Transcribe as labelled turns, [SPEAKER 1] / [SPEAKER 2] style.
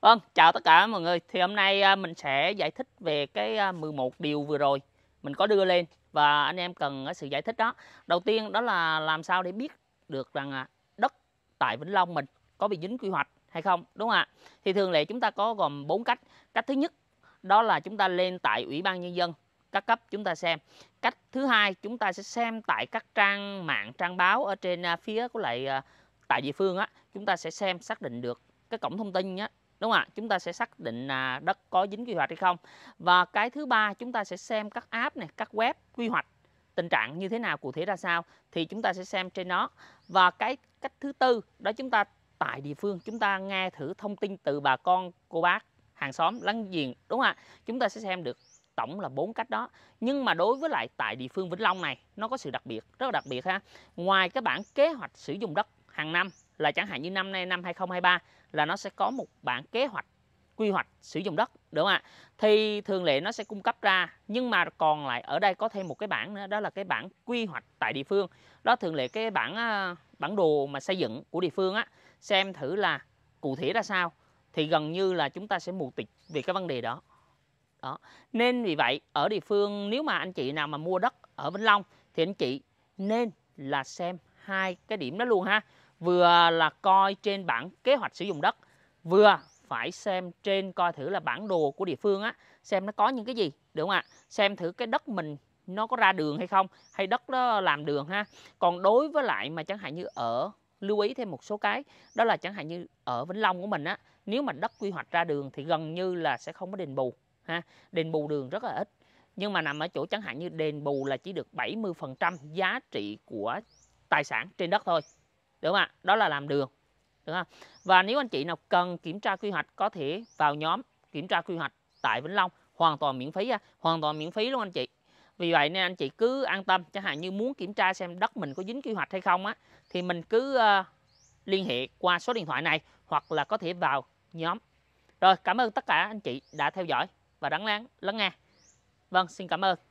[SPEAKER 1] Vâng, chào tất cả mọi người. Thì hôm nay à, mình sẽ giải thích về cái 11 à, điều vừa rồi mình có đưa lên và anh em cần sự giải thích đó. Đầu tiên đó là làm sao để biết được rằng à, đất tại Vĩnh Long mình có bị dính quy hoạch hay không, đúng không ạ? Thì thường lệ chúng ta có gồm 4 cách. Cách thứ nhất đó là chúng ta lên tại Ủy ban nhân dân các cấp chúng ta xem. Cách thứ hai chúng ta sẽ xem tại các trang mạng, trang báo ở trên phía của lại tại địa phương á, chúng ta sẽ xem xác định được cái cổng thông tin á, đúng không ạ chúng ta sẽ xác định là đất có dính quy hoạch hay không và cái thứ ba chúng ta sẽ xem các app này các web quy hoạch tình trạng như thế nào cụ thể ra sao thì chúng ta sẽ xem trên nó và cái cách thứ tư đó chúng ta tại địa phương chúng ta nghe thử thông tin từ bà con cô bác hàng xóm láng giềng đúng không ạ chúng ta sẽ xem được tổng là bốn cách đó nhưng mà đối với lại tại địa phương Vĩnh Long này nó có sự đặc biệt rất là đặc biệt ha ngoài cái bản kế hoạch sử dụng đất hàng năm là chẳng hạn như năm nay năm 2023 là nó sẽ có một bản kế hoạch quy hoạch sử dụng đất đúng không ạ thì thường lệ nó sẽ cung cấp ra nhưng mà còn lại ở đây có thêm một cái bản nữa đó là cái bản quy hoạch tại địa phương đó thường lệ cái bản à, bản đồ mà xây dựng của địa phương á xem thử là cụ thể ra sao thì gần như là chúng ta sẽ mù tịt về cái vấn đề đó đó nên vì vậy ở địa phương nếu mà anh chị nào mà mua đất ở Vĩnh Long thì anh chị nên là xem hai cái điểm đó luôn ha vừa là coi trên bản kế hoạch sử dụng đất vừa phải xem trên coi thử là bản đồ của địa phương á xem nó có những cái gì đúng không ạ xem thử cái đất mình nó có ra đường hay không hay đất đó làm đường ha còn đối với lại mà chẳng hạn như ở lưu ý thêm một số cái đó là chẳng hạn như ở Vĩnh Long của mình á nếu mà đất quy hoạch ra đường thì gần như là sẽ không có đền bù ha đền bù đường rất là ít nhưng mà nằm ở chỗ chẳng hạn như đền bù là chỉ được 70% giá trị của tài sản trên đất thôi Đúng không ạ? Đó là làm đường. Đúng không? Và nếu anh chị nào cần kiểm tra quy hoạch có thể vào nhóm kiểm tra quy hoạch tại Vĩnh Long hoàn toàn miễn phí hoàn toàn miễn phí luôn anh chị. Vì vậy nên anh chị cứ an tâm, chẳng hạn như muốn kiểm tra xem đất mình có dính quy hoạch hay không á thì mình cứ ờ, liên hệ qua số điện thoại này hoặc là có thể vào nhóm. Rồi, cảm ơn tất cả anh chị đã theo dõi và đón lắng lắng nghe. Vâng, xin cảm ơn.